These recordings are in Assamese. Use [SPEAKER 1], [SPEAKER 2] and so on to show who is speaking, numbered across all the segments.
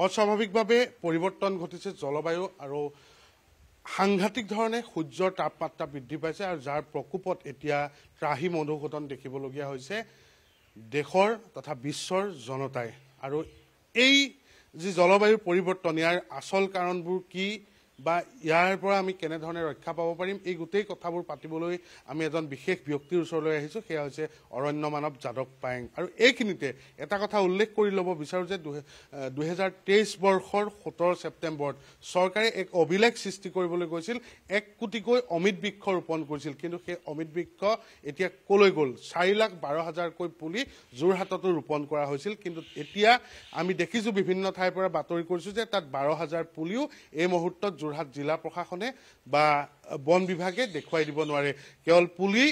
[SPEAKER 1] অস্বাভাৱিকভাৱে পৰিৱৰ্তন ঘটিছে জলবায়ু আৰু সাংঘাতিক ধৰণে সূৰ্যৰ তাপমাত্ৰা বৃদ্ধি পাইছে আৰু যাৰ প্ৰকোপত এতিয়া ত্ৰাহি মধুসূদন দেখিবলগীয়া হৈছে দেশৰ তথা বিশ্বৰ জনতাই আৰু এই যি জলবায়ুৰ পৰিৱৰ্তন ইয়াৰ আচল কাৰণবোৰ কি বা ইয়াৰ পৰা আমি কেনেধৰণে ৰক্ষা পাব পাৰিম এই গোটেই কথাবোৰ পাতিবলৈ আমি এজন বিশেষ ব্যক্তিৰ ওচৰলৈ আহিছোঁ সেয়া হৈছে অৰণ্য মানৱ যাদৱ পায়েং আৰু এইখিনিতে এটা কথা উল্লেখ কৰি ল'ব বিচাৰোঁ যে দুহেজাৰ তেইছ বৰ্ষৰ সোতৰ ছেপ্টেম্বৰত চৰকাৰে এক অভিলেখ সৃষ্টি কৰিবলৈ গৈছিল এক কোটিকৈ অমিত বৃক্ষ ৰোপণ কৰিছিল কিন্তু সেই অমিত বৃক্ষ এতিয়া কলৈ গ'ল চাৰি লাখ বাৰ হাজাৰকৈ পুলি যোৰহাটতো ৰোপণ কৰা হৈছিল কিন্তু এতিয়া আমি দেখিছোঁ বিভিন্ন ঠাইৰ পৰা বাতৰি কৰিছোঁ যে তাত বাৰ হাজাৰ পুলিও এই মুহূৰ্তত যোৰহাট যোৰহাট জিলা প্ৰশাসনে বা বন বিভাগে দেখুৱাই দিব নোৱাৰে কেৱল পুলি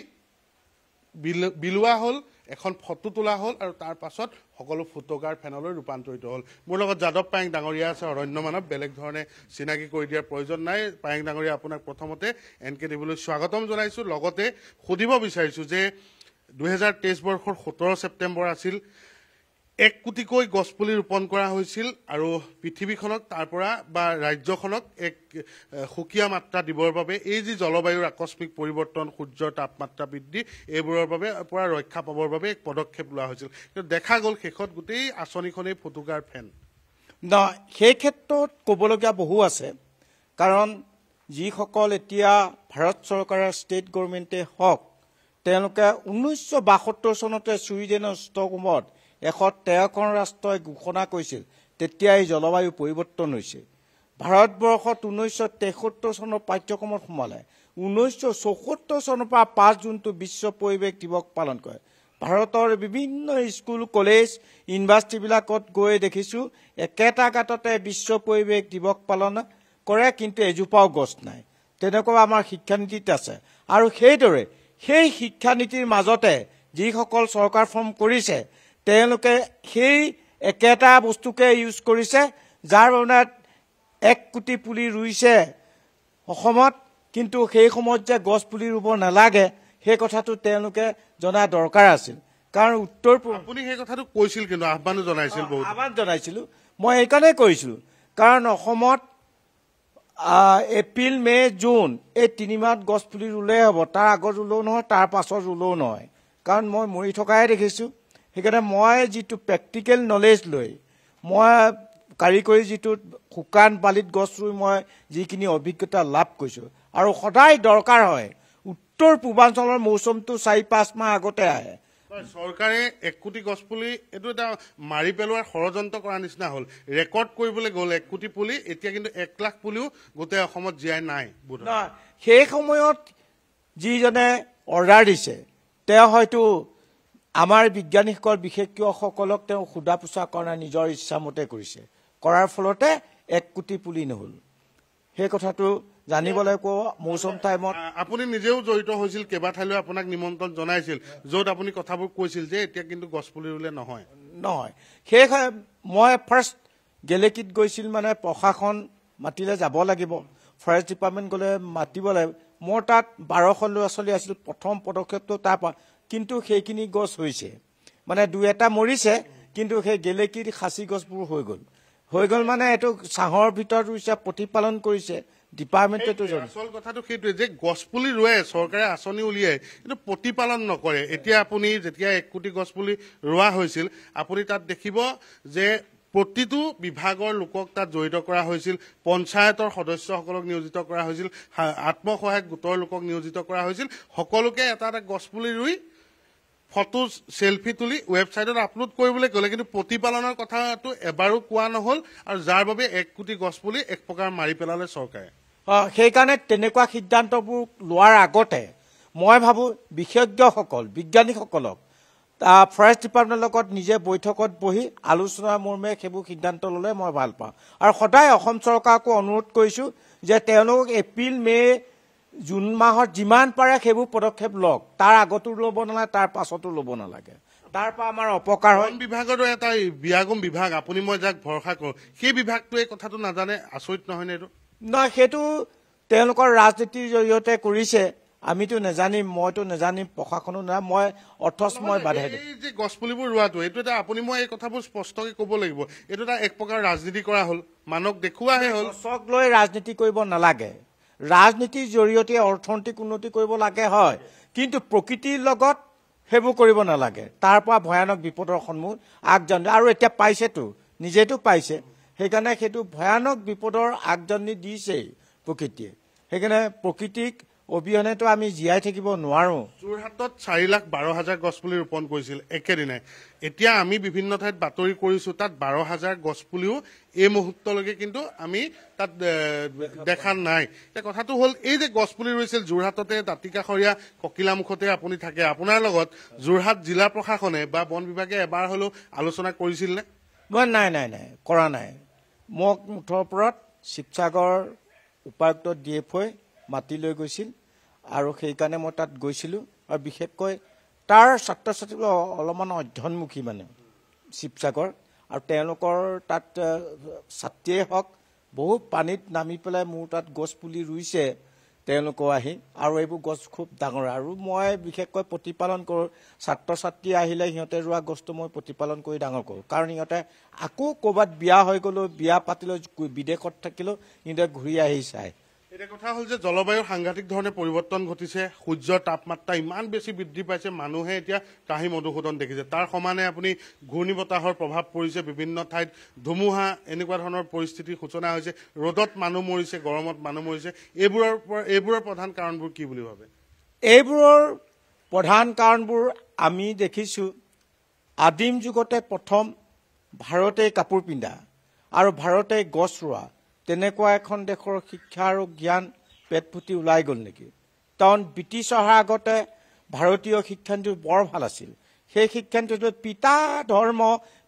[SPEAKER 1] বিলোৱা হ'ল এখন ফটো তোলা হ'ল আৰু তাৰ পাছত সকলো ফটোগ্ৰাফ ফেনলৈ ৰূপান্তৰিত হ'ল মোৰ লগত যাদৱ পায়েং ডাঙৰীয়া আছে অৰণ্য মানৱ বেলেগ ধৰণে চিনাকি কৰি দিয়াৰ প্ৰয়োজন নাই পায়েং ডাঙৰীয়া আপোনাক প্ৰথমতে এন কে টিভিলৈ স্বাগতম জনাইছোঁ লগতে সুধিব বিচাৰিছোঁ যে দুহেজাৰ তেইছ বৰ্ষৰ সোতৰ ছেপ্টেম্বৰ আছিল এক কোটিকৈ গছপুলি ৰোপণ কৰা হৈছিল আৰু পৃথিৱীখনক তাৰ পৰা বা ৰাজ্যখনক এক সুকীয়া মাত্ৰা দিবৰ বাবে এই যি জলবায়ুৰ আকস্মিক পৰিৱৰ্তন সূৰ্যৰ তাপমাত্ৰা বৃদ্ধি এইবোৰৰ বাবে পৰা ৰক্ষা পাবৰ বাবে এক পদক্ষেপ লোৱা হৈছিল কিন্তু দেখা গ'ল শেষত গোটেই আঁচনিখনেই ফটোকাৰ ফেন ন সেই ক্ষেত্ৰত ক'বলগীয়া বহু আছে কাৰণ যিসকল
[SPEAKER 2] এতিয়া ভাৰত চৰকাৰৰ ষ্টেট গভৰ্ণমেণ্টেই হওক তেওঁলোকে ঊনৈছশ বাসত্তৰ চনতে ছুইডেনৰ ষ্টকহোমত এশ তেৰখন ৰাষ্ট্ৰই ঘোষণা কৰিছিল তেতিয়াই জলবায়ু পৰিৱৰ্তন হৈছিল ভাৰতবৰ্ষত ঊনৈছশ তেসত্তৰ চনৰ পাঠ্যক্ৰমত সোমালে ঊনৈছশ চৌসত্তৰ চনৰ পৰা পাঁচ জুনটো বিশ্ব পৰিৱেশ দিৱস পালন কৰে ভাৰতৰ বিভিন্ন স্কুল কলেজ ইউনিভাৰ্চিটিবিলাকত গৈ দেখিছোঁ একেটা গাঁততে বিশ্ব পৰিৱেশ দিৱস পালন কৰে কিন্তু এজোপাও গছ নাই তেনেকুৱা আমাৰ শিক্ষানীতিত আছে আৰু সেইদৰে সেই শিক্ষানীতিৰ মাজতে যিসকল চৰকাৰ ফৰ্ম কৰিছে তেওঁলোকে সেই একেটা বস্তুকে ইউজ কৰিছে যাৰ মানে এক কোটি পুলি ৰুইছে অসমত কিন্তু সেই সময়ত যে গছ পুলি ৰুব নালাগে সেই কথাটো তেওঁলোকে জনা দৰকাৰ আছিল কাৰণ উত্তৰ পূব আপুনি সেই কথাটো কৈছিল কিন্তু আহ্বানো জনাইছিল আহ্বান জনাইছিলোঁ মই সেইকাৰণে কৈছিলোঁ কাৰণ অসমত এপ্ৰিল মে' জুন এই তিনিমাহত গছপুলি ৰুলেই হ'ব তাৰ আগত ৰুলেও নহয় তাৰ পাছত ৰুলেও নহয় কাৰণ মই মৰি থকাহে দেখিছোঁ সেইকাৰণে মই যিটো প্ৰেক্টিকেল নলেজ লৈ মই কাৰিকৰী যিটো শুকান বালিত গছ ৰুই মই যিখিনি অভিজ্ঞতা লাভ কৰিছোঁ আৰু সদায় দৰকাৰ হয় উত্তৰ পূৰ্বাঞ্চলৰ মৌচুমটো চাৰি পাঁচ মাহ আগতে আহে
[SPEAKER 1] চৰকাৰে এক কোটি গছ পুলি এইটো এটা মাৰি পেলোৱাৰ ষড়যন্ত্ৰ কৰাৰ নিচিনা হ'ল ৰেকৰ্ড কৰিবলৈ গ'ল এক কোটি পুলি এতিয়া কিন্তু এক লাখ পুলিও গোটেই অসমত জীয়াই নাই সেই সময়ত যিজনে
[SPEAKER 2] অৰ্ডাৰ দিছে তেওঁ হয়তো আমাৰ বিজ্ঞানীসকল বিশেষজ্ঞসকলক তেওঁ সোধা পোছা কৰা নিজৰ ইচ্ছামতে কৰিছে
[SPEAKER 1] কৰাৰ ফলতে এক কোটি পুলি নহল সেই কথাটো জানিবলৈ কওঁ মৌচুম টাইমত আপুনি নিজেও জড়িত হৈছিল কেইবা ঠাইলৈ আপোনাক নিমন্ত্ৰণ জনাইছিল য'ত আপুনি কথাবোৰ কৈছিল যে এতিয়া কিন্তু গছ পুলি ৰুলে নহয় নহয় সেই মই ফাৰ্ষ্ট
[SPEAKER 2] গেলেকীত গৈছিল মানে প্ৰশাসন মাতিলে যাব লাগিব ফৰেষ্ট ডিপাৰ্টমেণ্ট গ'লে মাতিব লাগিব মোৰ তাত বাৰশ ল'ৰা ছোৱালী আছিল প্ৰথম পদক্ষেপটো তাৰপৰা কিন্তু সেইখিনি গছ হৈছে মানে দুই এটা মৰিছে কিন্তু সেই গেলেকীৰ সাঁচি গছবোৰ হৈ গ'ল হৈ গ'ল মানে এইটো চাহৰ ভিতৰত ৰুইছে প্ৰতিপালন কৰিছে ডিপাৰ্টমেণ্টেটো
[SPEAKER 1] কথাটো সেইটোৱে যে গছপুলি ৰুৱে চৰকাৰে আঁচনি উলিয়াই কিন্তু প্ৰতিপালন নকৰে এতিয়া আপুনি যেতিয়া এক কোটি গছপুলি ৰোৱা হৈছিল আপুনি তাত দেখিব যে প্ৰতিটো বিভাগৰ লোকক তাত জড়িত কৰা হৈছিল পঞ্চায়তৰ সদস্যসকলক নিয়োজিত কৰা হৈছিল আত্মসহায়ক গোটৰ লোকক নিয়োজিত কৰা হৈছিল সকলোকে এটা এটা গছপুলি ৰুই ফটো চেলফি তুলি ৱেবছাইটত আপলোড কৰিবলৈ গ'লে কিন্তু প্ৰতিপালনৰ কথাটো এবাৰো কোৱা নহ'ল আৰু যাৰ বাবে এক কোটি গছপুলি এক প্ৰকাৰ মাৰি পেলালে চৰকাৰে
[SPEAKER 2] সেইকাৰণে তেনেকুৱা সিদ্ধান্তবোৰ লোৱাৰ আগতে মই ভাবোঁ বিশেষজ্ঞসকল বিজ্ঞানীসকলক ফৰেষ্ট ডিপাৰ্টমেণ্টৰ লগত নিজে বৈঠকত বহি আলোচনা মৰ্মে সেইবোৰ সিদ্ধান্ত ল'লে মই ভাল পাওঁ আৰু সদায় অসম চৰকাৰকো অনুৰোধ কৰিছোঁ যে তেওঁলোকক এপ্ৰিল মে' জুন মাহত যিমান পাৰে সেইবোৰ পদক্ষেপ লওক তাৰ আগতো ল'ব নালাগে তাৰ পাছতো ল'ব
[SPEAKER 1] নালাগে তাৰ পৰা আমাৰ অপকাৰ হয় বিভাগৰ এটা বিয়াগম বিভাগ আপুনি মই যাক ভৰসা কৰোঁ সেই বিভাগটোৱে কথাটো নাজানে আচৰিত নহয়নে এইটো নহয় সেইটো তেওঁলোকৰ ৰাজনীতিৰ
[SPEAKER 2] জৰিয়তে কৰিছে আমিতো নেজানিম মইতো নেজানিম প্ৰশাসনো নাই মই অথচ মই বাধে
[SPEAKER 1] যে পুলিবোৰ ৰোৱাটো এইটো এটা আপুনি মই এই কথাবোৰ স্পষ্টকৈ ক'ব লাগিব এইটো এটা এক প্ৰকাৰ ৰাজনীতি কৰা হ'ল মানুহক দেখুৱাহে হ'ল চক লৈ ৰাজনীতি কৰিব নালাগে ৰাজনীতিৰ
[SPEAKER 2] জৰিয়তে অৰ্থনৈতিক উন্নতি কৰিব লাগে হয় কিন্তু প্ৰকৃতিৰ লগত সেইবোৰ কৰিব নালাগে তাৰ পৰা ভয়ানক বিপদৰ সন্মুখ আগজন আৰু এতিয়া পাইছেতো নিজেতো পাইছে সেইকাৰণে সেইটো ভয়ানক বিপদৰ আগজননী দিছেই প্ৰকৃতিয়ে সেইকাৰণে
[SPEAKER 1] প্ৰকৃতিক অবিহনেতো আমি জীয়াই থাকিব নোৱাৰো যোৰহাটত চাৰি লাখ বাৰ হাজাৰ গছপুলি ৰোপণ কৰিছিল একেদিনাই এতিয়া আমি বিভিন্ন ঠাইত বাতৰি কৰিছো তাত বাৰ হাজাৰ গছপুলিও এই মুহূৰ্তলৈকে কিন্তু আমি তাত দেখা নাই এতিয়া কথাটো হল এই যে গছপুলি ৰুইছিল যোৰহাটতে দাঁতিকাষৰীয়া ককিলামুখতে আপুনি থাকে আপোনাৰ লগত যোৰহাট জিলা প্ৰশাসনে বা বন বিভাগে এবাৰ হলেও আলোচনা কৰিছিল নে মই নাই নাই নাই কৰা নাই
[SPEAKER 2] মোক মুঠৰ ওপৰত শিৱসাগৰ উপায়ুক্ত ডি এফ অ মাতি লৈ গৈছিল আৰু সেইকাৰণে মই তাত গৈছিলোঁ আৰু বিশেষকৈ তাৰ ছাত্ৰ ছাত্ৰীবোৰ অলপমান অধ্যয়নমুখী মানে শিৱসাগৰ আৰু তেওঁলোকৰ তাত ছাত্ৰীয়ে হওক বহুত পানীত নামি পেলাই মোৰ তাত গছ পুলি ৰুইছে তেওঁলোকো আহি আৰু এইবোৰ গছ খুব ডাঙৰ আৰু মই বিশেষকৈ প্ৰতিপালন কৰোঁ ছাত্ৰ ছাত্ৰী আহিলে সিহঁতে ৰোৱা গছটো মই প্ৰতিপালন কৰি ডাঙৰ কৰোঁ কাৰণ সিহঁতে আকৌ ক'ৰবাত বিয়া হৈ গ'লেও
[SPEAKER 1] বিয়া পাতিলেও বিদেশত থাকিলেও সিহঁতে ঘূৰি আহি চায় এটা কথা হল যে জলবায়ুৰ সাংঘাতিক ধৰণে পৰিৱৰ্তন ঘটিছে সূৰ্যৰ তাপমাত্ৰা ইমান বেছি বৃদ্ধি পাইছে মানুহে এতিয়া কাহি মধুসূদন দেখিছে তাৰ সমানে আপুনি ঘূৰ্ণী বতাহৰ প্ৰভাৱ পৰিছে বিভিন্ন ঠাইত ধুমুহা এনেকুৱা ধৰণৰ পৰিস্থিতিৰ সূচনা হয়েছে ৰোদত মানুষ মৰিছে গৰমত মানুষ মৰিছে এইবৰ এইবোৰৰ প্ৰধান কাৰণবোৰ কি বুলি ভাবে এইবোৰৰ প্ৰধান কাৰণবোৰ আমি
[SPEAKER 2] দেখিছো আদিম যুগতে প্ৰথম ভাৰতে কাপোৰ পিন্ধা আৰু ভাৰতে গছ ৰোৱা তেনেকুৱা এখন দেশৰ শিক্ষা আৰু জ্ঞান পেটপুটি ওলাই গ'ল নেকি কাৰণ ব্ৰিটিছ অহাৰ আগতে ভাৰতীয় শিক্ষানীতি বৰ ভাল আছিল সেই শিক্ষানীতিটোত পিতা ধৰ্ম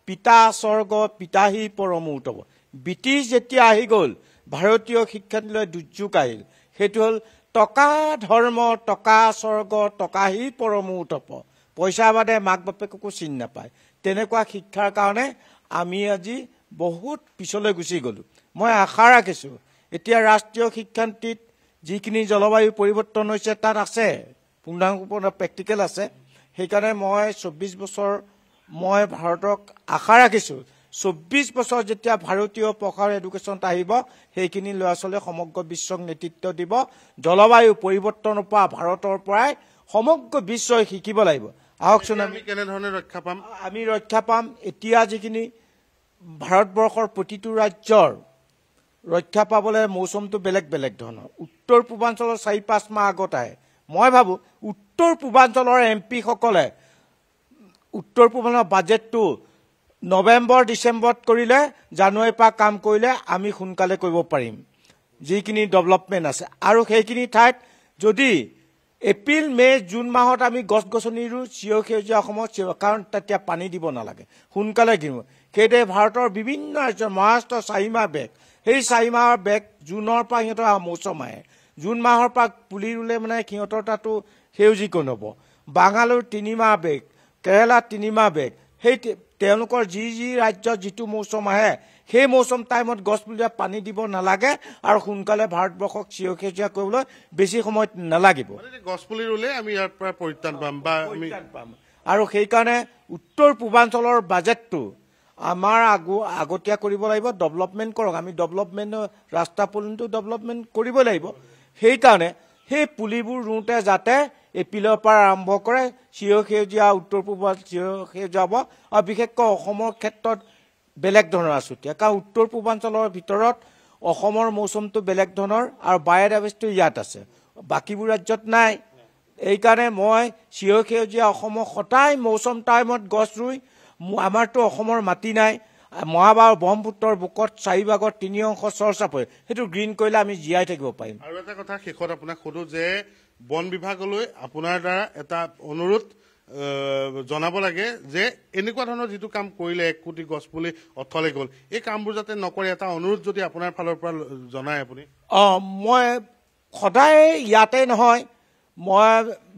[SPEAKER 2] পিতা স্বৰ্গ পিতাহী পৰম উত্তৱ ব্ৰিটিছ যেতিয়া আহি গ'ল ভাৰতীয় শিক্ষানীতিলৈ দুৰ্যোগ আহিল সেইটো হ'ল টকা ধৰ্ম টকা স্বৰ্গ টকাহী পৰম উত্তপ পইচা বাদে মাক বাপেককো চিনি নাপায় তেনেকুৱা শিক্ষাৰ কাৰণে আমি আজি বহুত পিছলৈ গুচি গ'লোঁ মই আশা ৰাখিছোঁ এতিয়া ৰাষ্ট্ৰীয় শিক্ষানীতিত যিখিনি জলবায়ু পৰিৱৰ্তন হৈছে তাত আছে পূৰ্ণাংগ প্ৰেক্টিকেল আছে সেইকাৰণে মই চৌব্বিছ বছৰ মই ভাৰতক আশা ৰাখিছোঁ চৌব্বিছ বছৰ যেতিয়া ভাৰতীয় প্ৰসাৰ এডুকেশ্যন আহিব সেইখিনি ল'ৰা ছোৱালীয়ে সমগ্ৰ বিশ্বক নেতৃত্ব দিব জলবায়ু পৰিৱৰ্তনৰ পৰা ভাৰতৰ পৰাই সমগ্ৰ বিশ্বই শিকিব লাগিব আহকচোন আমি কেনেধৰণে ৰক্ষা পাম আমি ৰক্ষা পাম এতিয়া যিখিনি ভাৰতবৰ্ষৰ প্ৰতিটো ৰাজ্যৰ ৰক্ষা পাবলৈ মৌচুমটো বেলেগ বেলেগ ধৰণৰ উত্তৰ পূৰ্বাঞ্চলৰ চাৰি পাঁচ মাহ আগত আহে মই ভাবোঁ উত্তৰ পূৰ্বাঞ্চলৰ এম পিসকলে উত্তৰ পূৰ্বাঞ্চলৰ বাজেটটো নৱেম্বৰ ডিচেম্বৰত কৰিলে জানুৱাৰীৰ পৰা কাম কৰিলে আমি সোনকালে কৰিব পাৰিম যিখিনি ডেভেলপমেণ্ট আছে আৰু সেইখিনি ঠাইত যদি এপ্ৰিল মে' জুন মাহত আমি গছ গছনি ৰু চিৰ সেউজীয়া অসমত চিঞৰ কাৰণ তেতিয়া পানী দিব নালাগে সোনকালে কিনো সেইদৰে ভাৰতৰ বিভিন্ন ৰাজ্য মহাৰাষ্ট্ৰ চাৰিমাহ বেগ সেই চাৰি মাহৰ বেগ জুনৰ পৰা সিহঁতৰ মৌচুম আহে জুন মাহৰ পৰা পুলি ৰুলে মানে সিহঁতৰ তাতো সেউজীকৈ নব বাঙালোৰ তিনিমাহ বেগ কেৰেলাৰ তিনিমাহ বেগ সেই তেওঁলোকৰ যি যি ৰাজ্যত যিটো মৌচুম আহে সেই মৌচুম টাইমত গছপুলিয়া পানী দিব নালাগে আৰু সোনকালে ভাৰতবৰ্ষক চিৰ সেউজীয়া কৰিবলৈ বেছি সময় নালাগিব
[SPEAKER 1] গছপুলি ৰুলে আমি ইয়াৰ পৰা পৰিত্ৰাণ পাম বা
[SPEAKER 2] আৰু সেইকাৰণে উত্তৰ পূৰ্বাঞ্চলৰ বাজেটটো আমাৰ আগু আগতীয়া কৰিব লাগিব ডেভেলপমেণ্ট কৰক আমি ডেভেলপমেণ্ট ৰাস্তা পুলিটো ডেভেলপমেণ্ট কৰিব লাগিব সেইকাৰণে সেই পুলিবোৰ ৰুওঁতে যাতে এপ্ৰিলৰ পৰা আৰম্ভ কৰে চিৰ সেউজীয়া উত্তৰ চিৰ সেউজীয়া হ'ব আৰু বিশেষকৈ অসমৰ ক্ষেত্ৰত বেলেগ ধৰণৰ আছুতীয়া কাৰণ উত্তৰ পূৰ্বাঞ্চলৰ ভিতৰত অসমৰ মৌচুমটো বেলেগ ধৰণৰ আৰু বায়'ডাইভাৰ্চিটো ইয়াত আছে বাকীবোৰ ৰাজ্যত নাই এইকাৰণে মই চিৰ সেউজীয়া অসমক সদায় মৌচুম টাইমত গছ ৰুই আমাৰতো অসমৰ মাটি নাই মহাবা ব্ৰহ্মপুত্ৰৰ বুকত চাৰিভাগত তিনি অংশ চৰ্চা পৰে সেইটো গ্ৰীণ কৰিলে আমি জীয়াই থাকিব পাৰিম
[SPEAKER 1] আৰু এটা কথা শেষত আপোনাক সোধো যে বন বিভাগলৈ আপোনাৰ দ্বাৰা এটা অনুৰোধ জনাব লাগে যে এনেকুৱা ধৰণৰ যিটো কাম কৰিলে এক কোটি গছ পুলি অথলে গল এই কামবোৰ যাতে নকৰে এটা অনুৰোধ যদি আপোনাৰ ফালৰ পৰা জনায় আপুনি অ মই সদায়
[SPEAKER 2] ইয়াতে নহয় মই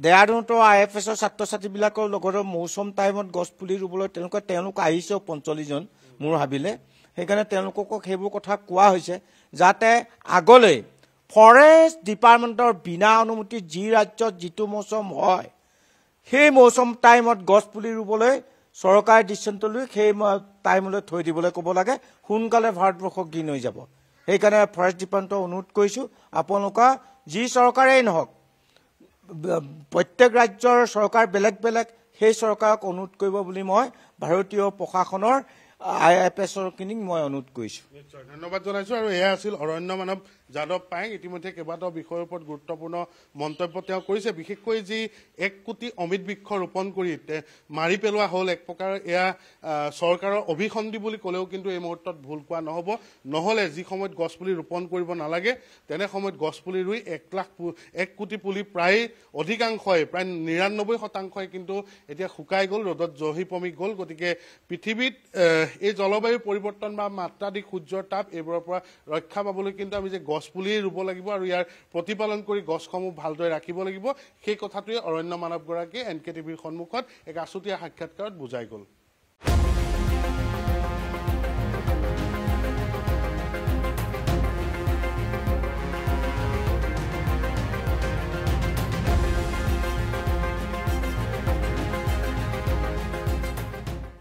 [SPEAKER 2] ডেৰাডুনতো আই এফ এছৰ ছাত্ৰ ছাত্ৰীবিলাকৰ লগতে মৌচুম টাইমত গছ পুলি ৰুবলৈ তেওঁলোকে তেওঁলোক আহিছেও পঞ্চল্লিছজন মোৰ ভাবিলে সেইকাৰণে তেওঁলোকক সেইবোৰ কথা কোৱা হৈছে যাতে আগলৈ ফৰেষ্ট ডিপাৰ্টমেণ্টৰ বিনা অনুমতি যি ৰাজ্যত যিটো মৌচম হয় সেই মৌচুম টাইমত গছ পুলি ৰুবলৈ চৰকাৰে দৃশ্যন্ত লৈ সেই টাইমলৈ থৈ দিবলৈ ক'ব লাগে সোনকালে ভাৰতবৰ্ষক গ্ৰীণ হৈ যাব সেইকাৰণে ফৰেষ্ট ডিপাৰ্টমেণ্টক অনুৰোধ কৰিছোঁ আপোনালোকৰ যি চৰকাৰেই নহওক প্ৰত্যেক ৰাজ্যৰ চৰকাৰ বেলেগ বেলেগ সেই চৰকাৰক অনুৰোধ কৰিব বুলি মই ভাৰতীয় প্ৰশাসনৰ আই এফ এছৰখিনিক মই অনুৰোধ কৰিছোঁ
[SPEAKER 1] ধন্যবাদ জনাইছোঁ আৰু এয়া আছিল অৰণ্য মানৱ যাদৱ পায়েং ইতিমধ্যে কেইবাটাও বিষয়ৰ ওপৰত গুৰুত্বপূৰ্ণ মন্তব্য তেওঁ কৰিছে বিশেষকৈ যি এক কোটি অমিত বৃক্ষ ৰোপণ কৰি মাৰি পেলোৱা হ'ল এক প্ৰকাৰ এয়া চৰকাৰৰ অভিসন্ধি বুলি ক'লেও কিন্তু এই মুহূৰ্তত ভুল কোৱা নহ'ব নহ'লে যি সময়ত গছপুলি ৰোপণ কৰিব নালাগে তেনে সময়ত গছপুলি ৰুই এক লাখ এক কোটি পুলি প্ৰায় অধিকাংশই প্ৰায় নিৰান্নব্বৈ শতাংশই কিন্তু এতিয়া শুকাই গ'ল ৰ'দত জহি পমি গ'ল গতিকে পৃথিৱীত এই জলবায়ু পৰিৱৰ্তন বা মাত্ৰাধিক সূৰ্যৰ তাপ এইবোৰৰ পৰা ৰক্ষা পাবলৈ কিন্তু আমি যে গছ পুলি ৰুব লাগিব আৰু ইয়াৰ প্ৰতিপালন কৰি গছসমূহ ভালদৰে ৰাখিব লাগিব সেই কথাটোৱে অৰণ্য মানৱগৰাকীয়ে এন কে টিভিৰ সন্মুখত এক আছুতীয়া সাক্ষাৎকাৰত বুজাই গ'ল